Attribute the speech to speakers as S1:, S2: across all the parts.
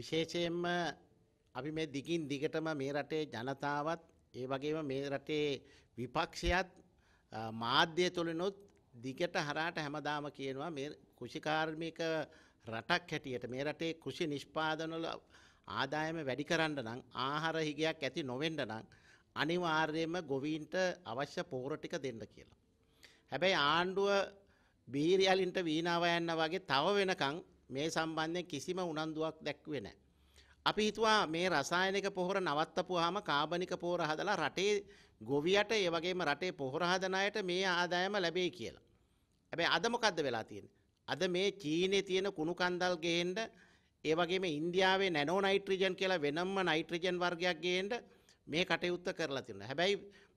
S1: විශේෂයෙන්ම අපි මේ දිගින් දිගටම මේ රටේ ජනතාවත් ඒ වගේම මේ රටේ විපක්ෂයත් මාධ්‍ය තුළිනුත් දිගට හරහට හැමදාම කියනවා මේ කෘෂිකාර්මික රටක් හැටියට මේ රටේ කෘෂි නිෂ්පාදනවල ආදායම වැඩි කරන්න නම් ආහාර හිගයක් ඇති නොවෙන්න නම් අනිවාර්යයෙන්ම ගොවීන්ට අවශ්‍ය පෝර ටික දෙන්න කියලා. හැබැයි ආණ්ඩුව බීරියලින්ට වීණාව යන්න වගේ තව වෙනකන් මේ සම්බන්ධයෙන් කිසිම උනන්දුවක් දැක්වේ නැහැ. අපි හිතුවා මේ රසායනික පොහොර නවත්තපුවාම කාබනික පොහොර හදලා රටේ ගොවියට ඒ වගේම රටේ පොහොර හදන අයට මේ ආදායම ලැබෙයි කියලා. හැබැයි අද මොකද්ද වෙලා තියෙන්නේ? අද මේ චීනේ තියෙන කුණු කන්දල් ගේන්න ඒ වගේම ඉන්දියාවේ නැනෝ නයිට්‍රජන් කියලා වෙනම්ම නයිට්‍රජන් වර්ගයක් ගේන්න මේ කටයුත්ත කරලා තියෙනවා. හැබැයි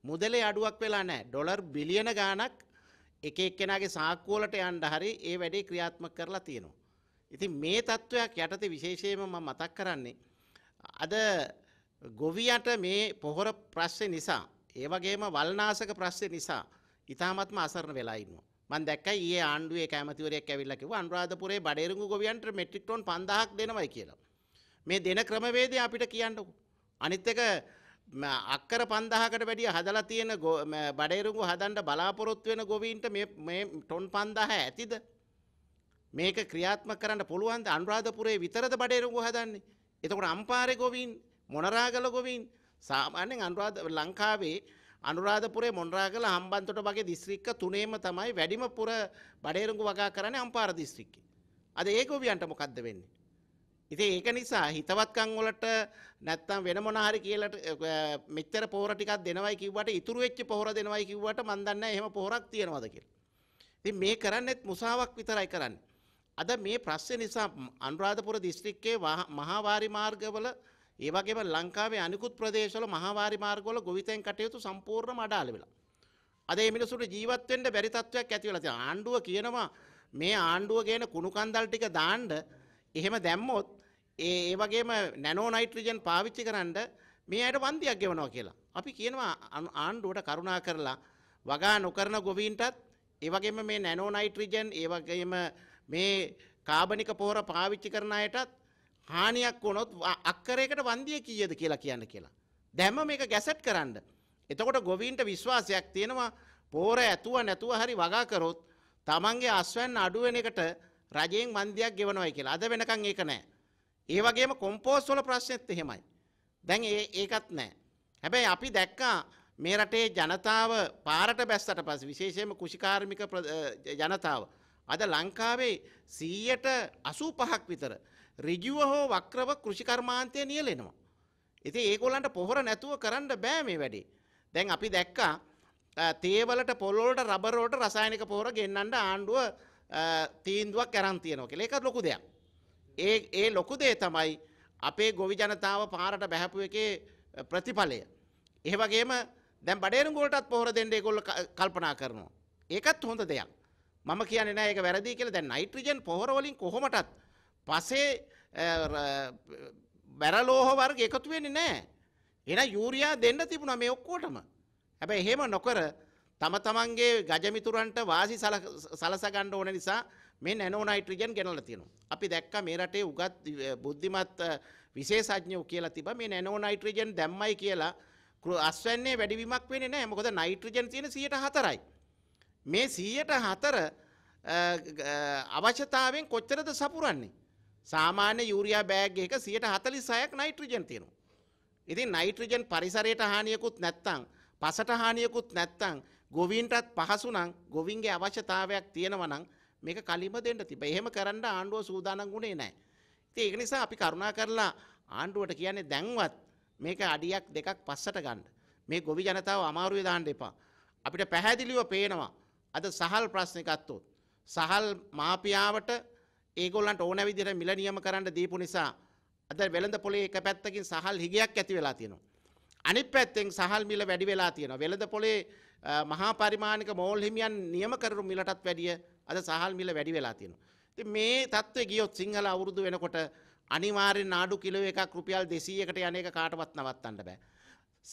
S1: මුදලේ අඩුවක් වෙලා නැහැ. ඩොලර් බිලියන ගාණක් එක එක්කෙනාගේ සාක්කුවලට යන්න හරි ඒ වැඩේ ක්‍රියාත්මක කරලා තියෙනවා. ඉතින් මේ තත්ත්වයක් යටතේ විශේෂයෙන්ම මම මතක් කරන්නේ අද ගොවියට මේ පොහොර ප්‍රශ්නේ නිසා ඒ වගේම වල්නාශක ප්‍රශ්නේ නිසා ඊ타මත්ම අසරණ වෙලා ඉන්නවා. මම දැක්කා ඊයේ ආණ්ඩුවේ කැමතිවරයෙක් ඇවිල්ලා කිව්වා අනුරාධපුරේ බඩේරුඟු ගොවියන්ට මෙට්‍රික් ටොන් 5000ක් දෙනවයි කියලා. මේ දෙන ක්‍රමවේදය අපිට කියන්නකෝ. අනිත් එක අක්කර පන්දහකට වැඩිය හදලා තියෙන බඩේරුඟු හදන්ට බලාපොරොත්තු වෙන ගොවීන්ට මේ ටොන් පන්දාහ ඇතිද මේක ක්‍රියාත්මක කරන්න පුළුවන්ද අනුරාධපුරේ විතරද බඩේරුව හදන්නේ. එතකොට අම්පාරේ ගොවීන් මොනරාගල ගොවීන් සාමාන්‍යයෙන් අනුරාධ ලංකාවේ අනුරාධපුරේ මොනරාගල හම්බන්තොට වගේ දිස්ත්‍රික්ක තුනේම තමයි වැඩිම පුර බඩේරුඟු වගා කරන්නේ අම්පාර දිස්ත්‍රික්කේ. අද ඒ ගොවියන්ට මොකද්ද වෙන්නේ? ඉතින් ඒක නිසා හිතවත්කම් වලට නැත්තම් වෙන මොන හරි කියලා මෙච්චර පොහොර ටිකක් දෙනවයි කිව්වට ඉතුරු වෙච්ච පොහොර දෙනවයි කිව්වට මන් දන්නේ නැහැ එහෙම පොහොරක් තියනවද කියලා. ඉතින් මේ කරන්නේත් මුසාවක් විතරයි කරන්නේ. අද මේ ප්‍රශ්නේ නිසා අනුරාධපුර දිස්ත්‍රික්කයේ මහාවාරි මාර්ගවල ඒ වගේම ලංකාවේ අනිකුත් ප්‍රදේශවල මහාවාරි මාර්ගවල ගොවිතැන් කටයුතු සම්පූර්ණම අඩාල වෙලා. අද මේ මිනිසුන්ට ජීවත් වෙන්න බැරි තත්වයක් ඇති වෙලා තියෙනවා. ආණ්ඩුව කියනවා මේ ආණ්ඩුව ගේන කුණු කන්දල් ටික දාන්න එහෙම දැම්මොත් ඒ ඒ වගේම නැනෝ නයිට්‍රජන් පාවිච්චි කරන්න මේ අයට වන්දියක් ගෙවනවා කියලා. අපි කියනවා ආණ්ඩුවට කරුණා කරලා වගා නොකරන ගොවීන්ටත් ඒ වගේම මේ නැනෝ නයිට්‍රජන් ඒ වගේම මේ කාබනික පොහොර පාවිච්චි කරන අයටත් හානියක් වුණොත් අක්කරයකට වන්දිය කීයද කියලා කියන්න කියලා. දැම්ම මේක ගැසට් කරන්න. එතකොට ගොවීන්ට විශ්වාසයක් තියෙනවා පෝර ඇතුව නැතුව හරි වගා කරොත් තමන්ගේ අස්වැන් අඩුවෙන එකට රජයෙන් වන්දියක් ගෙවනවයි කියලා. අද වෙනකන් ඒක නෑ. ඒ වගේම කොම්පෝස්ට් වල ප්‍රශ්නෙත් එහෙමයි. දැන් ඒකත් නෑ. හැබැයි අපි දැක්කා මේ රටේ ජනතාව පාරට බැස්සට පස්සේ විශේෂයෙන්ම කුෂිකාර්මික ජනතාව අද ලංකාවේ 185ක් විතර ඍජුව හෝ වක්‍රව කෘෂිකර්මාන්තය නියැලෙනවා. ඉතින් ඒගොල්ලන්ට පොහොර නැතුව කරන්න බෑ මේ වැඩේ. දැන් අපි දැක්කා තේවලට පොළොවට රබර් වලට රසායනික පොහොර ගෙන්නන්න ආණ්ඩුව තීන්දුවක් අරන් තියෙනවා කියලා. ඒක ලොකු දෙයක්. ඒ ඒ ලොකු දේ තමයි අපේ ගොවි ජනතාව පාරට බැහැපු එකේ ප්‍රතිඵලය. ඒ වගේම දැන් බඩේරුම් වලටත් පොහොර දෙන්න ඒගොල්ලෝ කල්පනා කරනවා. ඒකත් හොඳ දෙයක්. මම කියන්නේ නෑ ඒක වැරදි කියලා දැන් නයිට්‍රජන් පොහොර වලින් කොහොමටත් පසේ බැරලෝහ වර්ග එකතු වෙන්නේ නෑ. එහෙනම් යූරියා දෙන්න තිබුණා මේ ඔක්කොටම. හැබැයි එහෙම නොකර තම තමන්ගේ ගජමිතුරන්ට වාසි සලස ගන්න ඕන නිසා මේ නැනෝ නයිට්‍රජන් ගෙනල්ලා තියෙනවා. අපි දැක්කා මේ රටේ උගත් බුද්ධිමත් විශේෂඥයෝ කියලා තිබා මේ නැනෝ නයිට්‍රජන් දැම්මයි කියලා අස්වැන්නේ වැඩිවීමක් වෙන්නේ නැහැ. මොකද නයිට්‍රජන් තියෙන 104යි. මේ 104 අවශ්‍යතාවෙන් කොච්චරද සපුරන්නේ? සාමාන්‍ය යූරියා බෑග් එකක 146ක් නයිට්‍රජන් තියෙනවා. ඉතින් නයිට්‍රජන් පරිසරයට හානියකුත් නැත්තම් පසට හානියකුත් නැත්තම් ගොවින්ටත් පහසු නම් ගොවින්ගේ අවශ්‍යතාවයක් තියෙනවා නම් මේක කලින්ම දෙන්න තිබා. එහෙම කරන්න ආණ්ඩුව සූදානම් වුණේ නැහැ. ඉතින් ඒක නිසා අපි කරුණා කරලා ආණ්ඩුවට කියන්නේ දැන්වත් මේක අඩියක් දෙකක් පස්සට ගන්න. මේ ගොවි ජනතාව අමාරුවේ දාන්න එපා. අපිට පැහැදිලිව පේනවා අද සහල් ප්‍රශ්න ගත්තොත් සහල් මාපියාවට ඒගොල්ලන්ට ඕන විදිහට මිල නියම කරන්න දීපු නිසා අද වෙළඳ පොලේ එක පැත්තකින් සහල් හිගයක් ඇති වෙලා තියෙනවා. අනිත් පැත්තෙන් සහල් මිල වැඩි වෙලා තියෙනවා. වෙළඳ පොලේ මහා පරිමාණික මෝල් හිමියන් නියම කරපු මිලටත් වැඩිය අද සහල් මිල වැඩි වෙලා තියෙනවා. ඉතින් මේ தත්ත්වේ ගියොත් සිංහල අවුරුදු වෙනකොට අනිවාර්යෙන් නාඩු කිලෝ එකක් රුපියල් 200කට යන එක කාටවත් නවත්තන්න බෑ.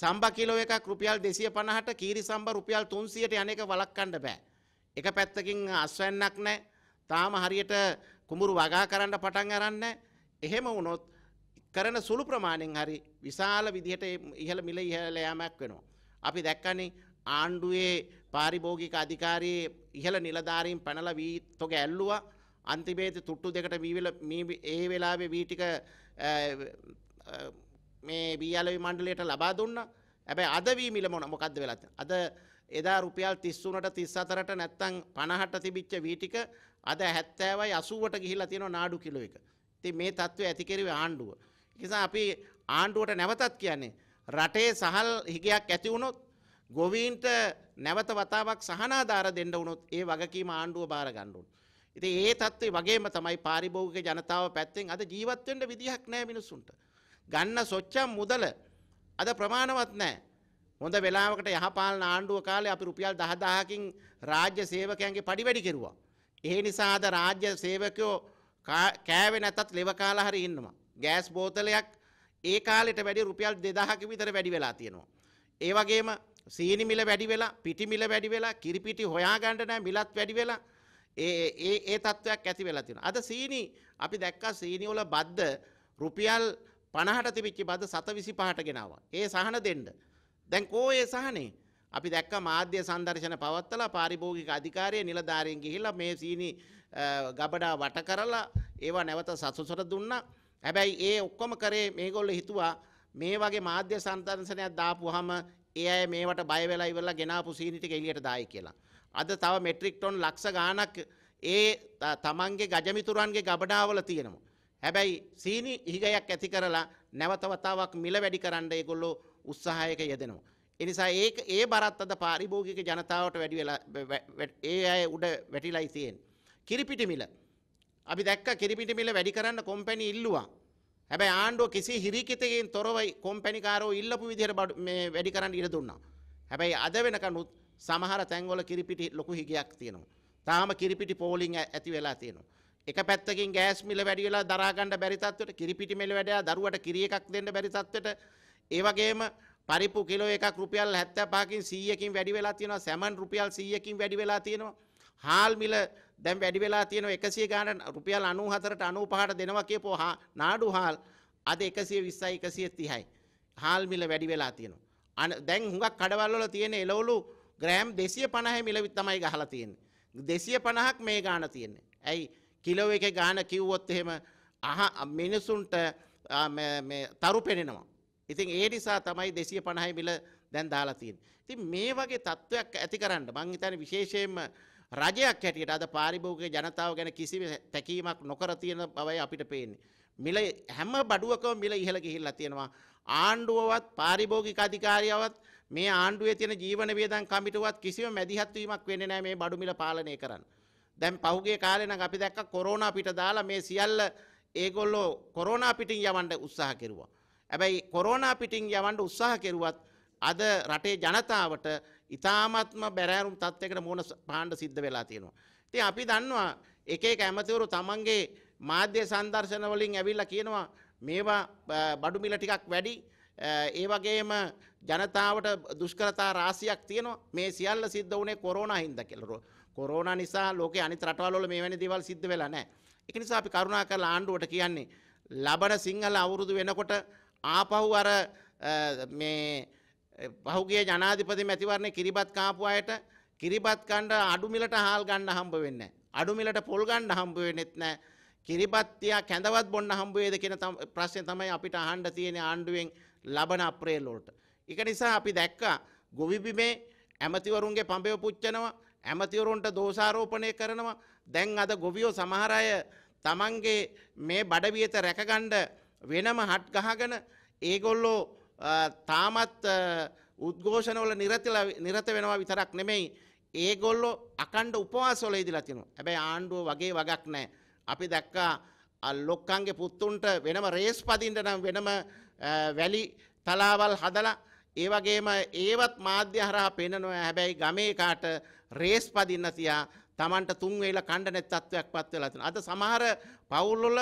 S1: සම්බා කිලෝ එකක් රුපියල් 250ට කීරි සම්බා රුපියල් 300ට යන එක වළක්වන්න බෑ. එක පැත්තකින් අස්වැන්නක් නෑ තාම හරියට කුඹුරු වගා කරන්න පටන් අරන්න එහෙම වුණොත් කරන සුළු ප්‍රමාණයෙන් හරි විශාල විදිහට ඉහළ මිල ඉහළ යෑමක් වෙනවා. අපි දැක්කනේ ආණ්ඩුවේ පාරිභෝගික අධිකාරී ඉහළ නිලධාරීන් පැනලා වී තොග ඇල්ලුවා අන්තිමේදී තුට්ටු දෙකට වීවිල මේ ඒ වෙලාවේ වී ටික මේ වී අලවි මණ්ඩලයට ලබා දුන්නා. හැබැයි අද වී මිල මොන මොකද්ද වෙලා තියෙන්නේ? අද එදා රුපියල් 33ට 34ට නැත්තම් 50ට තිබිච්ච වී ටික අද 70යි 80ට ගිහිලා තියෙනවා නාඩු කිලෝ එක. ඉතින් මේ தત્ත්වය ඇති කෙරුවේ ආණ්ඩුව. ඒ නිසා අපි ආණ්ඩුවට නැවතත් කියන්නේ රටේ සහල් හිගයක් ඇති වුණොත් ගොවීන්ට නැවත වතාවක් සහනාධාර දෙන්න වුණොත් ඒ වගකීම ආණ්ඩුව බාර ගන්න ඕනේ. ඉතින් ඒ தત્ත්වය වගේම තමයි පාරිභෝගික ජනතාව පැත්තෙන් අද ජීවත් වෙන්න විදිහක් නැහැ මිනිසුන්ට. ගන්න සොච්චම් මුදල අද ප්‍රමාණවත් නැහැ. හොඳ වෙලාවකට යහපාලන ආණ්ඩුව කාලේ අපි රුපියල් 10000කින් රාජ්‍ය සේවකයන්ගේ පඩි වැඩි කෙරුවා. ඒ නිසා අද රාජ්‍ය සේවකයෝ කෑවේ නැතත් ලෙව කාලා හරි ඉන්නවා. ගෑස් බෝතලයක් ඒ කාලෙට වැඩි රුපියල් 2000ක විතර වැඩි වෙලා තියෙනවා. ඒ වගේම සීනි මිල වැඩි වෙලා, පිටි මිල වැඩි වෙලා, කිරිපිටි හොයාගන්න නැහැ මිලත් වැඩි වෙලා ඒ ඒ ඒ තත්වයක් ඇති වෙලා තියෙනවා. අද සීනි අපි දැක්කා සීනි වල බද්ද රුපියල් 50ට තිබිච්ච බද්ද 725ට ගෙනාවා. ඒ සහන දෙන්න දැන් කෝ ඒ සහනේ අපි දැක්ක මාධ්‍ය සංදර්ශන පවත්තලා පාරිභෝගික අධිකාරිය නිලධාරීන් ගිහිල්ලා මේ සීනි ගබඩා වට කරලා ඒවා නැවත සසුසර දුන්නා. හැබැයි ඒ ඔක්කොම කරේ මේගොල්ලෝ හිතුවා මේ වගේ මාධ්‍ය සංදර්ශනයක් දාපුවාම ඒ අය මේවට බය වෙලා ඉවරලා ගෙනාපු සීනි ටික එළියට දායි කියලා. අද තව මෙට්‍රික් ටොන් ලක්ෂ ගාණක් ඒ තමන්ගේ ගජමිතුරන්ගේ ගබඩාවල තියෙනවා. හැබැයි සීනි හිගයක් ඇති කරලා නැවත වතාවක් මිල වැඩි කරන්න ඒගොල්ලෝ උත්සාහයක යෙදෙනවා. එනිසා ඒ ඒ බරත් අද පාරිභෝගික ජනතාවට වැඩි වෙලා ඒ අය උඩ වැටිලයි තියෙන්නේ. කිරිපිටි මිල. අපි දැක්ක කිරිපිටි මිල වැඩි කරන්න කොම්පැනි ඉල්ලුවා. හැබැයි ආණ්ඩුව කිසි හිරිකිතකින් තොරව කොම්පැනිකාරෝ ඉල්ලපු විදිහට මේ වැඩි කරන්න ඉඩ දුන්නා. හැබැයි අද වෙනකනුත් සමහර තැන්වල කිරිපිටි ලොකු හිගයක් තියෙනවා. තාම කිරිපිටි පෝලිං ඇති වෙලා තියෙනවා. එක පැත්තකින් ගෑස් මිල වැඩි වෙලා දරා ගන්න බැරි තත්ත්වයට කිරිපිටි මිල වැඩිලා දරුවට කිරි එකක් දෙන්න බැරි තත්ත්වයට ඒ වගේම පරිප්පු කිලෝ එකක් රුපියල් 75කින් 100කින් වැඩි වෙලා තියෙනවා. සැමන් රුපියල් 100කින් වැඩි වෙලා තියෙනවා. හාල් මිල දැන් වැඩි වෙලා තියෙනවා 100 ගාන රුපියල් 94ට 95ට දෙනවා කියපෝ නාඩු හාල් අද 120යි 130යි. හාල් මිල වැඩි වෙලා තියෙනවා. දැන් හුඟක් කඩවල් වල තියෙන එළවලු ග්‍රෑම් 250 මිල තමයි ගහලා තියෙන්නේ. 250ක් මේ ගාන තියෙන්නේ. ඇයි කිලෝ එකේ ගාන කිව්වොත් එහෙම අහ මිනිසුන්ට තරු පෙනෙනවා. ඉතින් ඒ නිසා තමයි 250 මිල දැන් දාලා තියෙන්නේ. ඉතින් මේ වගේ තත්වයක් ඇති කරන්න මං හිතන්නේ විශේෂයෙන්ම රජයක් හැටියට අද පාරිභෝගික ජනතාව ගැන කිසිම තැකීමක් නොකර තියෙන බවයි අපිට පේන්නේ. මිල හැම බඩුවකම මිල ඉහළ ගිහිල්ලා තියෙනවා. ආණ්ඩුවවත් පාරිභෝගික අධිකාරියවත් මේ ආණ්ඩුවේ තියෙන ජීවන වියදම් කමිටුවත් කිසිම මැදිහත් වීමක් වෙන්නේ නැහැ මේ බඩු මිල පාලනය කරන්න. දැන් පහුගිය කාලේ නම් අපි දැක්ක කොරෝනා පිට දාලා මේ සියල්ල ඒගොල්ලෝ කොරෝනා පිටින් යවන්න උත්සාහ කෙරුවා. ඇබැයි කොරෝනා පිටින් යවන්ට උත්සාහ කෙරුවත් අද රටේ ජනතාවට ඉතාමත්ම බැරෑරුම් තත්වයකට මුණ පාණ්ඩ සිද්ධ වෙලා තියෙනවා. ඉතින් අපි දන්නවා එක එක ඇමතිවරු තමන්ගේ මාධ්‍ය සංදර්ශන වලින් ඇවිල්ලා කියනවා මේවා බඩු මිල ටිකක් වැඩි ඒ වගේම ජනතාවට දුෂ්කරතා රාශියක් තියෙනවා මේ සියල්ල සිද්ධ වුණේ කොරෝනා හින්දා කියලා. කොරෝනා නිසා ලෝකේ අනිත් රටවල් වල මේ වැනි දේවල් සිද්ධ වෙලා නැහැ. ඒක නිසා අපි කරුණාකරලා ආණ්ඩුවට කියන්නේ ලබන සිංහල අවුරුදු වෙනකොට ආපහු අර මේ පහුගේ ජනාධිපති මැතිවරණය කිරිබත් කාපු අයට කිරිබත් කණ්ඩ අඩුමිලට හාල් ගන්න හම්බ වෙන්න. අඩුමිලට පොල් ගන්න හම්බ වෙන්නෙත් නෑ. කිරිබත්තියා කැඳවත් බොන්න හම්බුවේද කියන ප්‍රශ්නය තමයි අපිට අහන්ඩ තියෙන ආණ්ඩුවෙන් ලබන අප්‍රේලෝට. එක නිසා අපි දැක්කා ගොවිබිමේ ඇමතිවරුන්ගේ පඹය පුච්චනවා ඇමතිවරුන්ට දෝසාරෝපණය කරනවා දැන් අද ගොවියෝ සමහරය තමන්ගේ මේ බඩවියත රැකගණ්ඩ වෙනම හට් ගහගෙන ඒගොල්ලෝ තාමත් උද්ඝෝෂණවල නිරත වෙනවා විතරක් නෙමෙයි ඒගොල්ලෝ අකණ්ඩ උපවාසවල ඉදලා තිනවා. හැබැයි ආණ්ඩුව වගේ වගක් නැහැ. අපි දැක්කා ලොක්කන්ගේ පුත්තුන්ට වෙනම රේස් පදින්න නම් වෙනම වැලි තලාවල් හදලා ඒ වගේම ඒවත් මාධ්‍ය හරහා පෙන්නනවා. හැබැයි ගමේ කාට රේස් පදින්න තියා Tamanට තුන් වේල කණ්ඩ නැත්ත්වයක්පත් වෙලා තියෙනවා. අද සමහර පවුල්වල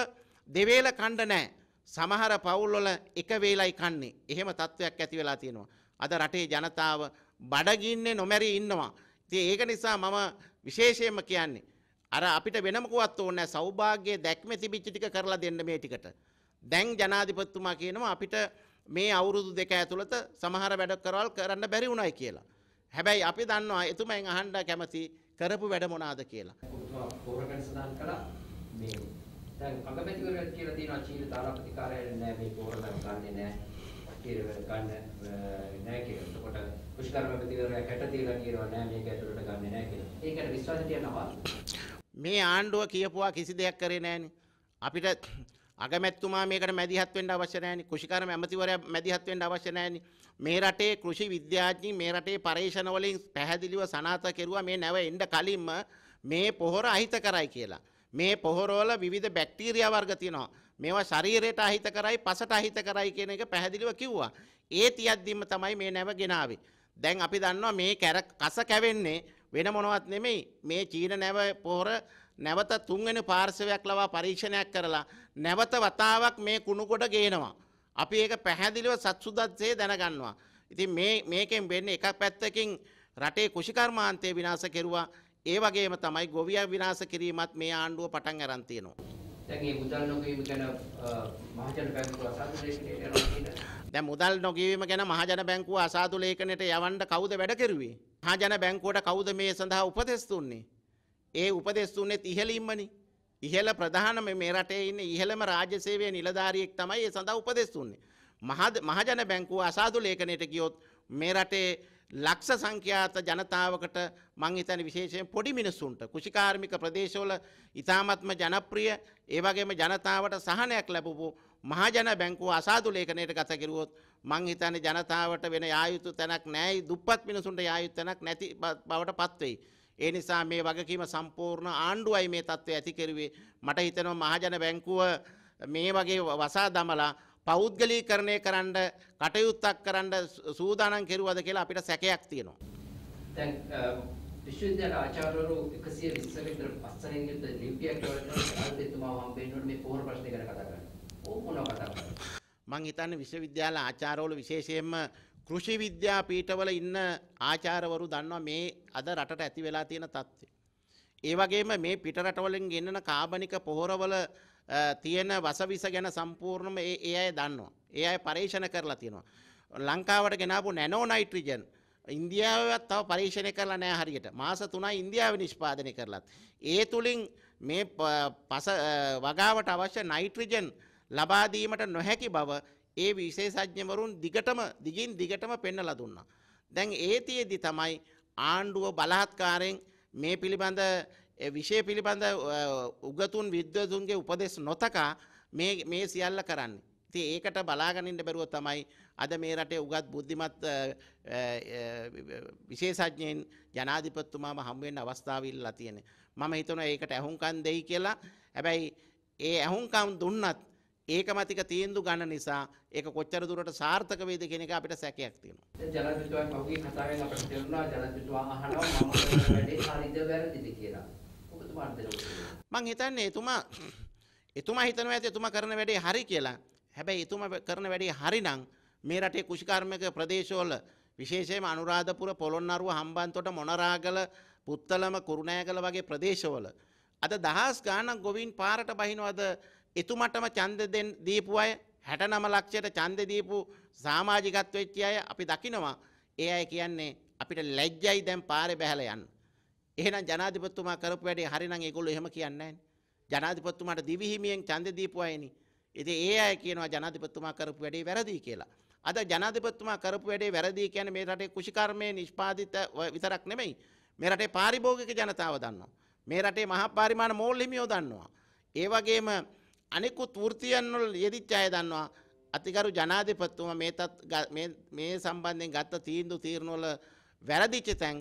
S1: දෙවේල කණ්ඩ නැහැ. සමහර පවුල්වල එක වේලයි කන්නේ. එහෙම තත්ත්වයක් ඇති වෙලා තියෙනවා. අද රටේ ජනතාව බඩගින්නේ නොමැරී ඉන්නවා. ඉතින් ඒක නිසා මම විශේෂයෙන්ම කියන්නේ අර අපිට වෙනමකුවත් ඕනේ සෞභාග්‍ය දැක්ම තිබිච්ච ටික කරලා දෙන්න මේ ටිකට. දැන් ජනාධිපතිතුමා කියනවා අපිට මේ අවුරුදු දෙක ඇතුළත සමහර වැඩ කරවල් කරන්න බැරි වුණයි කියලා. හැබැයි අපි දන්නවා එතුමෙන් අහන්න කැමති කරපු වැඩ මොනවාද කියලා. ඔබතුමා පොරකට සඳහන් කළා මේ දැන් අගමැතිවරයෙක් කියලා තියෙනවා චීන තානාපතිකාරය නෑ මේ පොරණක් ගන්නෙ නෑ. කියලා ගන්න නෑ කියලා. එතකොට කුෂ්කර්මපතිවරයා කැට තියලා කියනවා නෑ මේක ඇතුළට ගන්නෙ නෑ කියලා. ඒකට විශ්වාස තියනවා. මේ ආණ්ඩුව කියපුවා කිසි දෙයක් කරේ නෑනේ. අපිට අගමැත්තුමා මේකට මැදිහත් වෙන්න අවශ්‍ය නැහැ නේ. කෘෂිකාර්ම ඇමතිවරයා මැදිහත් වෙන්න අවශ්‍ය නැහැ නේ. මේ රටේ කෘෂි විද්‍යාඥයින් මේ රටේ පරේෂණ වලින් පැහැදිලිව සනාථ කෙරුවා මේ නැව එන්න කලින්ම මේ පොහොර අහිත කරයි කියලා. මේ පොහොරෝල විවිධ බැක්ටීරියා වර්ග තියෙනවා. මේවා ශරීරයට අහිත කරයි පසට අහිත කරයි කියන එක පැහැදිලිව කිව්වා. ඒ තියද්දිම තමයි මේ නැව ගෙනාවේ. දැන් අපි දන්නවා මේ කැර කස කැවෙන්නේ වෙන මොනවත් නෙමෙයි. මේ චීන නැව පොහොර නැවත තුන්වෙනි පාර්ශවයක් ලවා පරීක්ෂණයක් කරලා නැවත වතාවක් මේ කුණු කොට ගේනවා. අපි ඒක පැහැදිලිව සත්සුදත්සේ දැනගන්නවා. ඉතින් මේ මේකෙන් වෙන්නේ එකක් පැත්තකින් රටේ කුෂිකර්මාන්තය විනාශ කෙරුවා ඒ වගේම තමයි ගොවියා විනාශ කිරීමත් මේ ආණ්ඩුව පටන් අරන් තියෙනවා. දැන් මේ මුදල් නොගීම ගැන මහජන බැංකුව අසාධු ලේඛනයට යනවා දැන් මුදල් නොගීම ගැන මහජන බැංකුව අසාධු ලේඛනයට යවන්න කවුද වැඩ කෙරුවේ? මහජන බැංකුවට කවුද මේ සඳහා උපදෙස් දුන්නේ? ඒ උපදෙස් දුන්නේ ඉහළින්මනේ. ඉහළ ප්‍රධානම මේ රටේ ඉන්න ඉහළම රාජ්‍ය සේවයේ නිලධාරියෙක් තමයි ඒ සඳහා උපදෙස් දුන්නේ. මහජන බැංකුව අසාධු ලේඛනයට ගියොත් මේ රටේ ලක්ෂ සංඛ්‍යාත ජනතාවකට මං හිතන්නේ විශේෂයෙන් පොඩි මිනිසුන්ට කුෂිකාර්මික ප්‍රදේශවල ඉතාමත්ම ජනප්‍රිය ඒ වගේම ජනතාවට සහනයක් ලැබපු මහජන බැංකුව අසාදු ලේඛනයට ගත කෙරුවොත් මං හිතන්නේ ජනතාවට වෙන යායුතු තැනක් නැහැයි දුප්පත් මිනිසුන්ට යායුතු තැනක් නැති බවට පත් වෙයි. ඒ නිසා මේ වගකීම සම්පූර්ණ ආණ්ඩුවයි මේ தත්ත්වය ඇති කෙරුවේ. මට හිතෙනවා මහජන බැංකුව මේ වගේ වසා දමලා පෞද්ගලීකරණය කරන්න කටයුත්තක් කරන්න සූදානම් කෙරුවද කියලා අපිට සැකයක් තියෙනවා. දැන් විශ්වවිද්‍යාල ආචාර්යවරු 120 විතර පස්සෙන් ගිහින් ලිපියක් කරලා ආදිතුමා හම්බෙන්නොත් මේ පොහොර ප්‍රශ්න ගැන කතා කරන්නේ. ඕක මොනවා කතා කරන්නේ? මං හිතන්නේ විශ්වවිද්‍යාල ආචාර්යවරු විශේෂයෙන්ම කෘෂි විද්‍යා පීඨවල ඉන්න ආචාර්යවරු දන්නවා මේ අද රටට ඇති වෙලා තියෙන தත්ත්වය. ඒ වගේම මේ පිට රටවලින් ගෙන්නන කාබනික පොහොරවල තියෙන වසවිස ගැන සම්පූර්ණම ඒ ඒ අය දන්නවා. ඒ අය පරීක්ෂණ කරලා තියෙනවා. ලංකාවට ගෙනාපු නැනෝ නයිට්‍රජන් ඉන්දියාවත් තව පරීක්ෂණය කරලා නෑ හරියට මාස තුනයි ඉන්දියාව නිෂ්පාදනය කරලත්. ඒ තුළින් මේ පස වගාවට අවශ්‍ය නයිට්‍රජන් ලබාදීමට නොහැකි බව ඒ විශේෂඥවරුන් දිගටම දිගින් දිගටම පෙන්නලා දුන්නා. දැන් ඒතියෙදි තමයි ආණ්ඩුව බලහත්කාරයෙන් මේ පිළිබඳ ඒ විෂය පිළිබඳ උගතුන් විද්වතුන්ගේ උපදෙස් නොතකා මේ මේ සියල්ල කරන්නේ. ඉතින් ඒකට බලාගනින්න බැරුව තමයි අද මේ රටේ උගත් බුද්ධිමත් විශේෂඥයින් ජනාධිපතිතුමාම හමු වෙන්න අවස්ථාව ඉල්ලලා තියෙන්නේ. මම හිතනවා ඒකට ඇහුම්කන් දෙයි කියලා. හැබැයි ඒ ඇහුම්කන් දුන්නත් ඒකමතික තීන්දුව ගන්න නිසා ඒක කොච්චර දුරට සාර්ථක වේද කියන එක අපිට සැකයක් තියෙනවා. දැන් ජනාධිපතිතුමා කවුගේ කතාවෙන් අපිට තේරුණා ජනාධිපතිතුමා අහනවා මම වැඩේ හරිද වැරදිද කියලා. මං හිතන්නේ එතුමා එතුමා හිතනවා ඇති එතුමා කරන වැඩේ හරි කියලා. හැබැයි එතුමා කරන වැඩේ හරි නම් මේ රටේ කෘෂිකාර්මික ප්‍රදේශවල විශේෂයෙන්ම අනුරාධපුර, පොළොන්නරුව, හම්බන්තොට, මොනරාගල, පුත්තලම, කුරුණෑගල වගේ ප්‍රදේශවල අද දහස් ගාණක් ගොවීන් පාරට බහිනවද එතුමටම ඡන්ද දෙන් දීපු අය 69 ලක්ෂයට ඡන්ද දීපු සමාජිකත්වෙච්ච අය අපි දකිනවා. ඒ අය කියන්නේ අපිට ලැජ්ජයි දැන් පාරේ බැහැලා යන්න. එහෙනම් ජනාධිපතිතුමා කරපු වැඩේ හරිනම් ඒගොල්ලෝ එහෙම කියන්නේ නැහැ. ජනාධිපතිතුමාට දිවිහිමියෙන් ඡන්ද දීපු අයනේ. ඉතින් ඒ අය කියනවා ජනාධිපතිතුමා කරපු වැඩේ වැරදි කියලා. අද ජනාධිපතිතුමා කරපු වැඩේ වැරදි කියන්නේ මේ රටේ කුෂිකර්මයේ නිෂ්පාදිත විතරක් නෙමෙයි. මේ රටේ පාරිභෝගික ජනතාව දන්නවා. මේ රටේ මහා පරිමාණ මෝල් හිමියෝ දන්නවා. ඒ වගේම අනිකුත් වෘත්තියන් වල යෙදිච්ච අය දන්නවා. අතිගරු ජනාධිපතිතුමා මේ මේ සම්බන්ධයෙන් ගත්ත තීන්දුව තීරණ වල වැරදිච්ච තැන්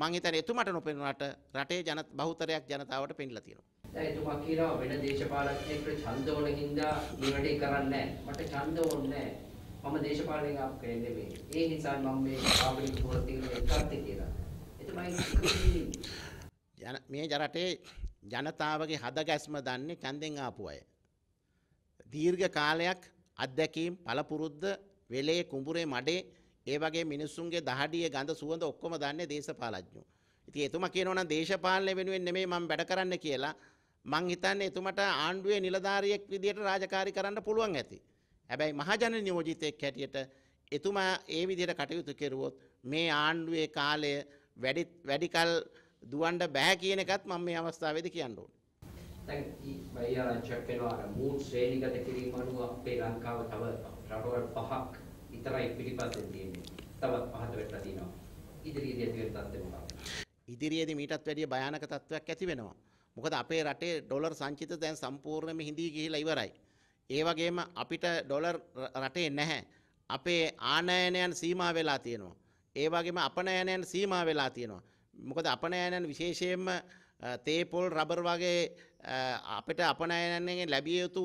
S1: මං හිතන්නේ එතුමට නොපෙනුනට රටේ ජන බහුතරයක් ජනතාවට පෙන්ලා තියෙනවා. දැන් එතුමා කියනවා වෙන දේශපාලකයෙකුට ඡන්ද ඕන හින්දා මේ වැඩේ කරන්නේ නැහැ. මට ඡන්ද ඕනේ නැහැ. මම දේශපාලනයෙන් ආපු කෙනෙක් නෙමෙයි. ඒ නිසා මම මේ කාබලි පුර තියෙන එකත් කියලා. එතුමයි ජන මේ රටේ ජනතාවගේ හද ගැස්ම දන්නේ ඡන්දෙන් ආපු අය. දීර්ඝ කාලයක් අත්දැකීම් පළපුරුද්ද වෙලේ කුඹුරේ මඩේ ඒ වගේ මිනිස්සුන්ගේ දහඩිය ගඳ සුවඳ ඔක්කොම දන්නේ දේශපාලඥයෝ. ඉතින් එතුමා කියනවා නම් දේශපාලනය වෙනුවෙන් නෙමෙයි මම වැඩ කරන්න කියලා මං හිතන්නේ එතුමට ආණ්ඩුවේ නිලධාරියෙක් විදියට රාජකාරී කරන්න පුළුවන් ඇති. හැබැයි මහජන නියෝජිතයෙක් හැටියට එතුමා ඒ විදියට කටයුතු කෙරුවොත් මේ ආණ්ඩුවේ කාලය වැඩි වැඩිකල් දුවන්න බෑ කියන එකත් මම මේ අවස්ථාවේදී කියන්න ඕනේ. දැන් බයිආරංචක් වෙනවා අර මූල් ශ්‍රේණිගත කිරීම අනුව අපේ ලංකාව තව රටවල් පහක් විතරයි පිටිපස්සෙන් තියෙන්නේ. තවත් පහත වෙටලා තියෙනවා. ඉදිරියේදී ඇති වෙන තත්ත්වය මොකක්ද? ඉදිරියේදී මීටත් වැඩිය භයානක තත්ත්වයක් ඇති වෙනවා. මොකද අපේ රටේ ඩොලර් සංචිත දැන් සම්පූර්ණයෙන්ම හිඳී ගිහිලා ඉවරයි. ඒ වගේම අපිට ඩොලර් රටේ නැහැ. අපේ ආනයනයන් සීමා වෙලා තියෙනවා. ඒ වගේම අපනයනයන් සීමා වෙලා තියෙනවා. මොකද අපනයනයන් විශේෂයෙන්ම තේ පොල් රබර් වගේ අපිට අපනයනයෙන් ලැබිය යුතු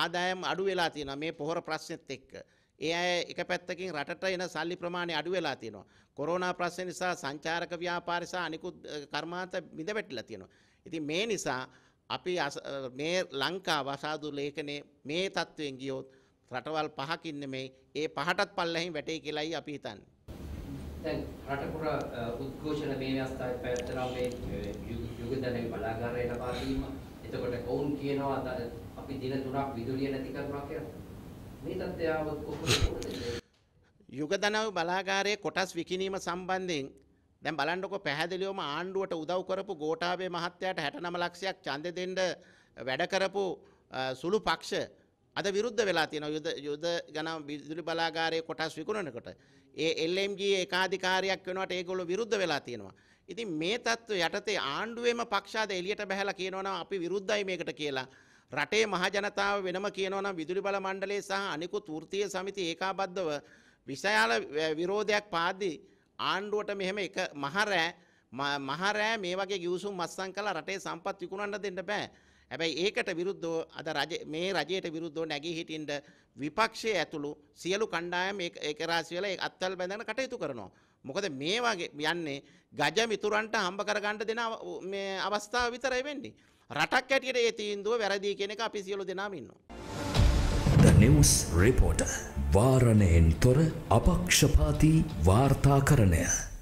S1: ආදායම් අඩු වෙලා තියෙනවා මේ පොහොර ප්‍රශ්නෙත් එක්ක. ඒ අය එක පැත්තකින් රටට එන සල්ලි ප්‍රමාණය අඩු වෙලා තියෙනවා. කොරෝනා ප්‍රශ්නේ නිසා සංචාරක ව්‍යාපාර සහ අනිකුත් කර්මාන්ත බිඳ වැටිලා තියෙනවා. ඉතින් මේ නිසා අපි මේ ලංකාව අසාදු ලේඛනේ මේ தත්වෙන් ගියොත් රටවල් පහකින් නෙමෙයි ඒ පහටත් පල්ලෙහින් වැටේ කියලායි අපි හිතන්නේ. දැන් රට පුරා උද්ඝෝෂණ මේ අවස්ථාවේ පැවැත්වෙනා මේ යුගදනයේ බලාගාරයට පාවීම එතකොට ඔවුන් කියනවා අපි දින තුනක් විදුලිය නැති කරුණා කියලා. මේ தත්ත්වය આવොත් කොහොමද යුගදනව බලාගාරයේ කොටස් විකිණීම සම්බන්ධයෙන් දැන් බලන්නකො පැහැදිලිවම ආණ්ඩුවට උදව් කරපු ගෝඨාභය මහත්තයාට 69 ලක්ෂයක් ඡන්දෙ දෙන්න වැඩ කරපු සුළු පක්ෂ අද විරුද්ධ වෙලා තියෙනවා යුද යුද ගණන් විදුලි බලාගාරයේ කොටස් විකුණනකොට ඒ LMG ඒකාධිකාරියක් වෙනවට ඒගොල්ලෝ විරුද්ධ වෙලා තියෙනවා. ඉතින් මේ தত্ত্ব යටතේ ආණ්ඩුවේම පක්ෂ ආද එළියට බහැලා කියනවනම් අපි විරුද්ධයි මේකට කියලා රටේ මහජනතාව වෙනම කියනවා නම් විදුලි බල මණ්ඩලය සහ අනිකුත් වෘත්තීය සමිති ඒකාබද්ධව විශාල විරෝධයක් පාද්දී ආණ්ඩුවට මෙහෙම එක මහරෑ මහරෑ මේ වගේ ගිවිසුම් මස්සන් කළා රටේ සම්පත් විකුණන්න දෙන්න බෑ. හැබැයි ඒකට විරුද්ධව අද රජ මේ රජයට විරුද්ධව නැගී හිටින්න විපක්ෂය ඇතුළු සියලු කණ්ඩායම් ඒක රාශි වෙලා අත්වල බැඳගෙන කටයුතු කරනවා. මොකද මේ වගේ යන්නේ ගජ මිතුරන්ට හම්බ කරගන්න දෙන මේ අවස්ථාව විතරයි වෙන්නේ. රටක් ඇටියට ඒ තීන්දුව වැරදි කියන එක අපි සියලු දෙනාම ඉන්නවා. The News Reporter වාරණයෙන් තොර අපක්ෂපාතී වාර්තාකරණය